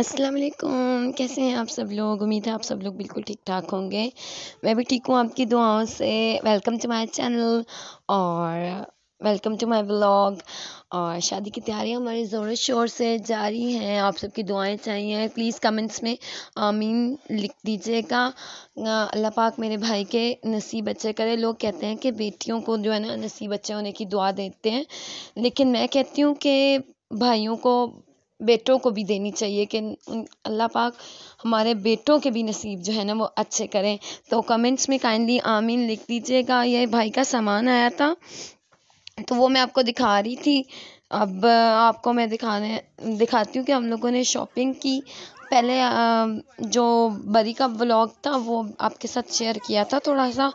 अस्सलाम वालेकुम कैसे हैं आप सब लोग उम्मीद है आप सब लोग बिल्कुल ठीक ठाक होंगे मैं भी ठीक हूँ आपकी दुआओं से वेलकम टू माय चैनल और वेलकम टू माय ब्लॉग और शादी की तैयारियाँ हमारे ज़ोर शोर से जारी हैं आप सबकी दुआएं चाहिए प्लीज़ कमेंट्स में आमीन लिख दीजिएगा अल्लाह पाक मेरे भाई के नसीब अच्छे करे लोग कहते हैं कि बेटियों को जो है ना नसीब अच्छे होने की दुआ देते हैं लेकिन मैं कहती हूँ कि भाइयों को बेटों को भी देनी चाहिए कि अल्लाह पाक हमारे बेटों के भी नसीब जो है ना वो अच्छे करें तो कमेंट्स में काइंडली आमीन लिख दीजिएगा ये भाई का सामान आया था तो वो मैं आपको दिखा रही थी अब आपको मैं दिखाने दिखाती हूँ कि हम लोगों ने शॉपिंग की पहले जो बरी का ब्लॉग था वो आपके साथ शेयर किया था थोड़ा सा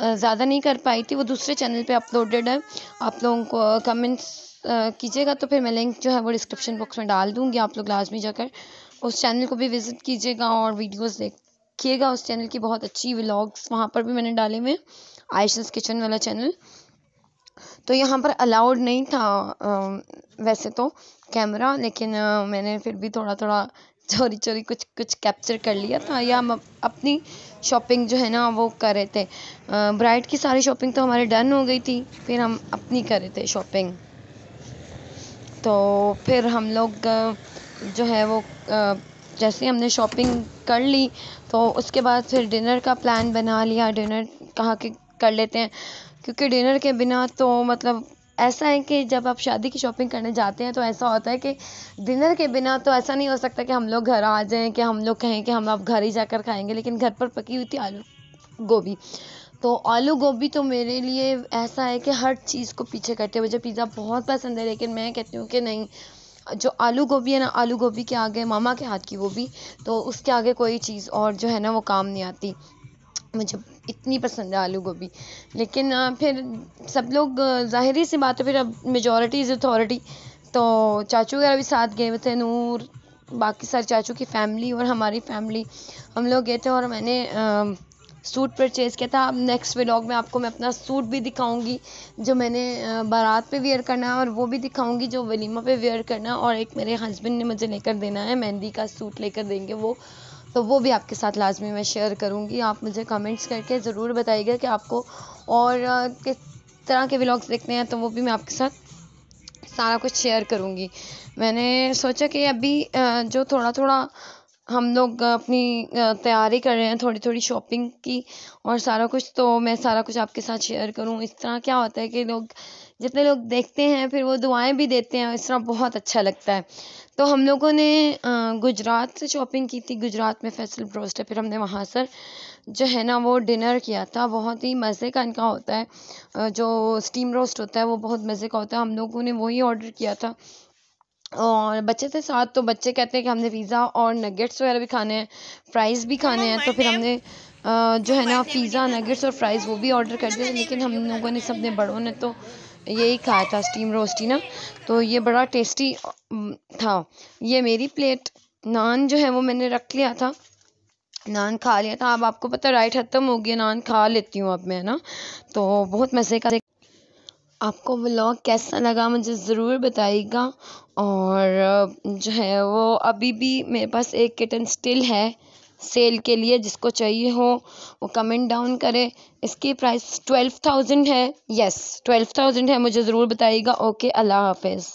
ज़्यादा नहीं कर पाई थी वो दूसरे चैनल पे अपलोडेड है आप लोगों को कमेंट्स कीजिएगा तो फिर मैं लिंक जो है वो डिस्क्रिप्शन बॉक्स में डाल दूँगी आप लोग लाजमी जाकर उस चैनल को भी विज़िट कीजिएगा और वीडियोस देखिएगा उस चैनल की बहुत अच्छी व्लॉग्स वहाँ पर भी मैंने डाले हुए आयशस किचन वाला चैनल तो यहाँ पर अलाउड नहीं था वैसे तो कैमरा लेकिन मैंने फिर भी थोड़ा थोड़ा चोरी चोरी कुछ कुछ कैप्चर कर लिया था या हम अपनी शॉपिंग जो है ना वो कर रहे थे ब्राइड की सारी शॉपिंग तो हमारी डन हो गई थी फिर हम अपनी कर रहे थे शॉपिंग तो फिर हम लोग जो है वो जैसे ही हमने शॉपिंग कर ली तो उसके बाद फिर डिनर का प्लान बना लिया डिनर कहाँ के कर लेते हैं क्योंकि डिनर के बिना तो मतलब ऐसा है कि जब आप शादी की शॉपिंग करने जाते हैं तो ऐसा होता है कि डिनर के बिना तो ऐसा नहीं हो सकता कि हम लोग घर आ जाएं कि हम लोग कहें कि हम आप घर ही जाकर खाएंगे लेकिन घर पर पकी हुई थी आलू गोभी तो आलू गोभी तो मेरे लिए ऐसा है कि हर चीज़ को पीछे करते हैं मुझे पिज़्ज़ा बहुत पसंद है लेकिन मैं कहती हूँ कि नहीं जो आलू गोभी है ना आलू गोभी के आगे मामा के हाथ की वो भी तो उसके आगे कोई चीज़ और जो है ना वो काम नहीं आती मुझे इतनी पसंद है आलू गोभी लेकिन फिर सब लोग ज़ाहिर सी बात है फिर अब मेजोरिटी इज़ अथॉरिटी तो चाचू वगैरह भी साथ गए हुए थे नूर बाकी सारे चाचू की फैमिली और हमारी फैमिली हम लोग गए थे और मैंने सूट परचेज़ किया था अब नेक्स्ट व्लॉग में आपको मैं अपना सूट भी दिखाऊंगी जो मैंने बारात पे वेयर करना है और वो भी दिखाऊंगी जो वलीमा पे वेयर करना है और एक मेरे हस्बैंड ने मुझे लेकर देना है मेहंदी का सूट लेकर देंगे वो तो वो भी आपके साथ लाजमी मैं शेयर करूँगी आप मुझे कमेंट्स करके ज़रूर बताइएगा कि आपको और किस तरह के व्लॉग्स देखने हैं तो वो भी मैं आपके साथ सारा कुछ शेयर करूँगी मैंने सोचा कि अभी जो थोड़ा थोड़ा हम लोग अपनी तैयारी कर रहे हैं थोड़ी थोड़ी शॉपिंग की और सारा कुछ तो मैं सारा कुछ आपके साथ शेयर करूँ इस तरह क्या होता है कि लोग जितने लोग देखते हैं फिर वो दुआएं भी देते हैं इस तरह बहुत अच्छा लगता है तो हम लोगों ने गुजरात से शॉपिंग की थी गुजरात में फैसल ब्रोस्ट है फिर हमने वहाँ सर जो है ना वो डिनर किया था बहुत ही मज़े का इनका होता है जो स्टीम रोस्ट होता है वो बहुत मज़े का होता है हम लोगों ने वही ऑर्डर किया था और बच्चे थे साथ तो बच्चे कहते हैं कि हमने पिज़्ज़ा और नगेट्स वगैरह भी खाने हैं फ्राइज़ भी खाने हैं तो फिर हमने जो है ना पिज़्ज़ा नगेट्स और फ्राइज़ वो भी ऑर्डर कर दिए लेकिन हम लोगों ने सबने बड़ों ने तो यही खाया था स्टीम रोस्टी ना तो ये बड़ा टेस्टी था ये मेरी प्लेट नान जो है वो मैंने रख लिया था नान खा लिया था अब आपको पता राइट हतम हो गया नान खा लेती हूँ अब मैं ना तो बहुत मज़े का आपको व्लॉग कैसा लगा मुझे ज़रूर बताइएगा और जो है वो अभी भी मेरे पास एक किटन स्टिल है सेल के लिए जिसको चाहिए हो वो कमेंट डाउन करे इसकी प्राइस ट्वेल्व थाउजेंड है यस ट्वेल्व थाउजेंड है मुझे ज़रूर बताइएगा ओके अल्लाह हाफिज़